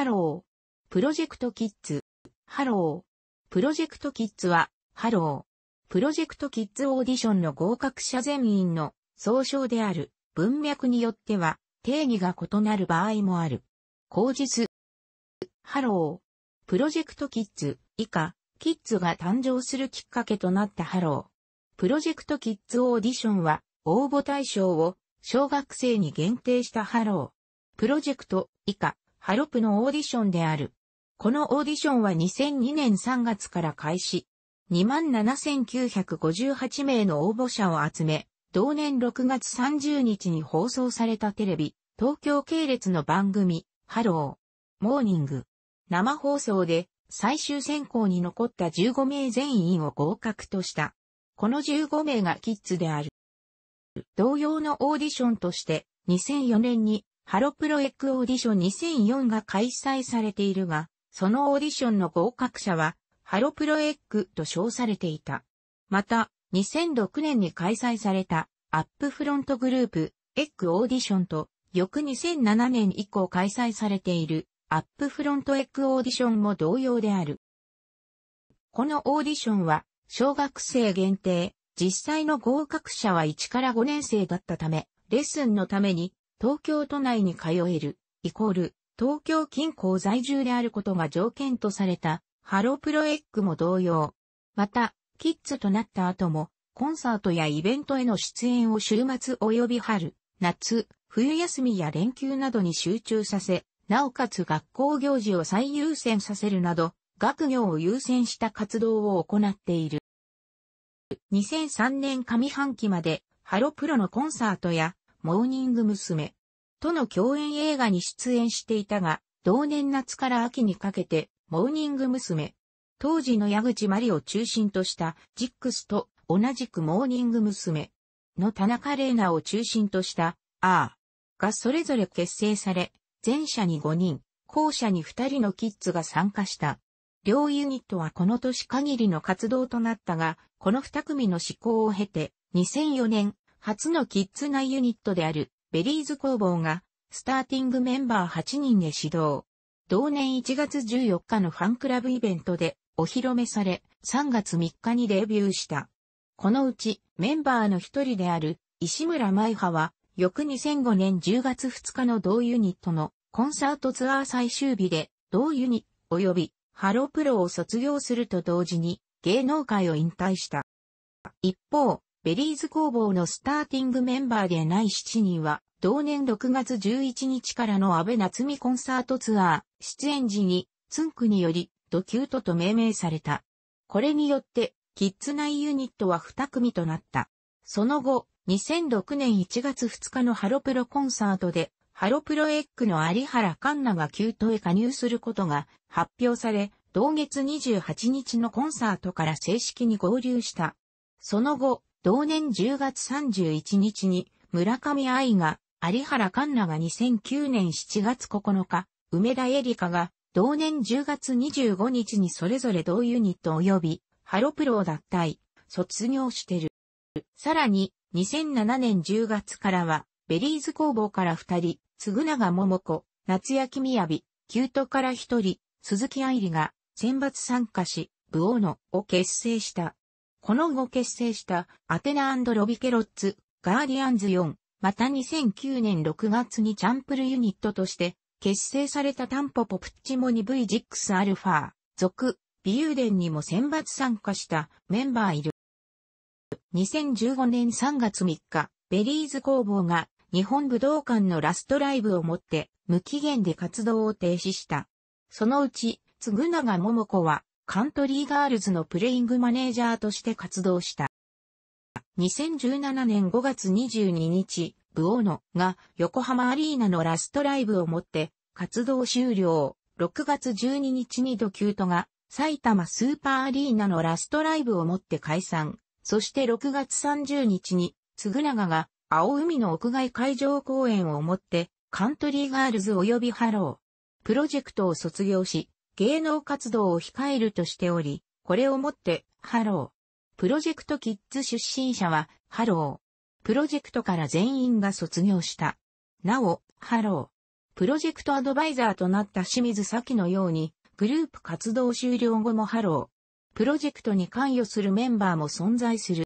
ハロー。プロジェクトキッズ。ハロー。プロジェクトキッズは、ハロー。プロジェクトキッズオーディションの合格者全員の総称である文脈によっては定義が異なる場合もある。口実。ハロー。プロジェクトキッズ以下、キッズが誕生するきっかけとなったハロー。プロジェクトキッズオーディションは応募対象を小学生に限定したハロー。プロジェクト以下ハロプのオーディションである。このオーディションは2002年3月から開始。27,958名の応募者を集め、同年6月30日に放送されたテレビ、東京系列の番組、ハロー、モーニング。生放送で最終選考に残った15名全員を合格とした。この15名がキッズである。同様のオーディションとして、2004年にハロプロエッグオーディション2004が開催されているが、そのオーディションの合格者は、ハロプロエッグと称されていた。また、2006年に開催された、アップフロントグループ、エッグオーディションと、翌2007年以降開催されている、アップフロントエッグオーディションも同様である。このオーディションは、小学生限定、実際の合格者は1から5年生だったため、レッスンのために東京都内に通える、イコール、東京近郊在住であることが条件とされた、ハロプロエッグも同様。また、キッズとなった後も、コンサートやイベントへの出演を週末及び春、夏、冬休みや連休などに集中させ、なおかつ学校行事を最優先させるなど、学業を優先した活動を行っている。2003年上半期まで、ハロプロのコンサートやモーニング娘。との共演映画に出演していたが、同年夏から秋にかけて、モーニング娘。当時の矢口まりを中心としたジックスと同じくモーニング娘。の田中玲奈を中心とした、あーがそれぞれ結成され、前者に5人、後者に2人のキッズが参加した。両ユニットはこの年限りの活動となったが、この2組の試行を経て、2004年、初のキッズ内ユニットであるベリーズ工房がスターティングメンバー8人で指導。同年1月14日のファンクラブイベントでお披露目され3月3日にデビューした。このうちメンバーの一人である石村舞葉は翌2005年10月2日の同ユニットのコンサートツアー最終日で同ユニ及びハロプロを卒業すると同時に芸能界を引退した。一方、ベリーズ工房のスターティングメンバーでない7人は、同年6月11日からの安倍夏美コンサートツアー、出演時に、ツンクにより、ドキュートと命名された。これによって、キッズ内ユニットは2組となった。その後、2006年1月2日のハロプロコンサートで、ハロプロエッグの有原環奈がキュートへ加入することが発表され、同月28日のコンサートから正式に合流した。その後、同年10月31日に村上愛が、有原環奈が2009年7月9日、梅田エリカが、同年10月25日にそれぞれ同ユニット及び、ハロプロを脱退、卒業してる。さらに、2007年10月からは、ベリーズ工房から2人、嗣永桃子、夏焼みやび、キュートから1人、鈴木愛理が、選抜参加し、ブオーノを結成した。この後結成したアテナロビケロッツ、ガーディアンズ4、また2009年6月にチャンプルユニットとして結成されたタンポポプッチモニ V6α、属、美デ伝にも選抜参加したメンバーいる。2015年3月3日、ベリーズ工房が日本武道館のラストライブをもって無期限で活動を停止した。そのうち、嗣永桃子はカントリーガールズのプレイングマネージャーとして活動した。2017年5月22日、ブオーノが横浜アリーナのラストライブをもって活動終了。6月12日にドキュートが埼玉スーパーアリーナのラストライブをもって解散。そして6月30日に、嗣永が青海の屋外会場公演をもってカントリーガールズ及びハロー。プロジェクトを卒業し、芸能活動を控えるとしており、これをもって、ハロー。プロジェクトキッズ出身者は、ハロー。プロジェクトから全員が卒業した。なお、ハロー。プロジェクトアドバイザーとなった清水咲のように、グループ活動終了後もハロー。プロジェクトに関与するメンバーも存在する。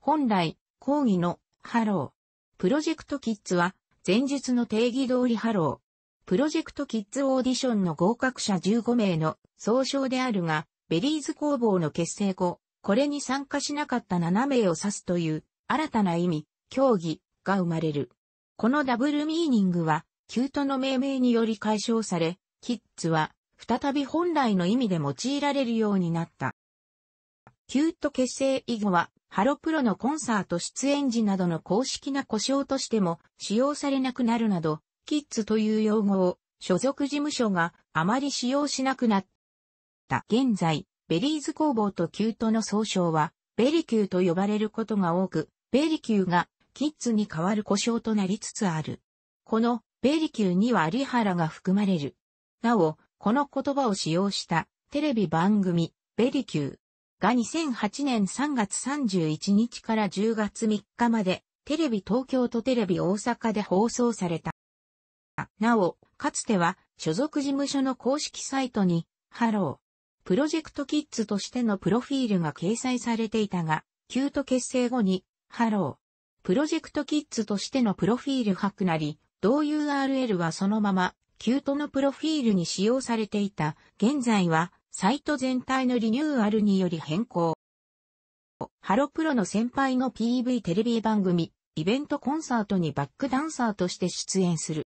本来、講義の、ハロー。プロジェクトキッズは、前述の定義通りハロー。プロジェクトキッズオーディションの合格者15名の総称であるが、ベリーズ工房の結成後、これに参加しなかった7名を指すという新たな意味、競技が生まれる。このダブルミーニングは、キュートの命名により解消され、キッズは再び本来の意味で用いられるようになった。キュート結成以後は、ハロプロのコンサート出演時などの公式な故障としても使用されなくなるなど、キッズという用語を所属事務所があまり使用しなくなった。現在、ベリーズ工房とキュートの総称は、ベリキューと呼ばれることが多く、ベリキューがキッズに代わる故障となりつつある。このベリキューには有原が含まれる。なお、この言葉を使用したテレビ番組、ベリキューが2008年3月31日から10月3日までテレビ東京とテレビ大阪で放送された。なお、かつては所属事務所の公式サイトに、ハロー、プロジェクトキッズとしてのプロフィールが掲載されていたが、キュート結成後に、ハロー、プロジェクトキッズとしてのプロフィールはくなり、同 URL はそのまま、キュートのプロフィールに使用されていた、現在は、サイト全体のリニューアルにより変更。ハロプロの先輩の PV テレビ番組、イベントコンサートにバックダンサーとして出演する。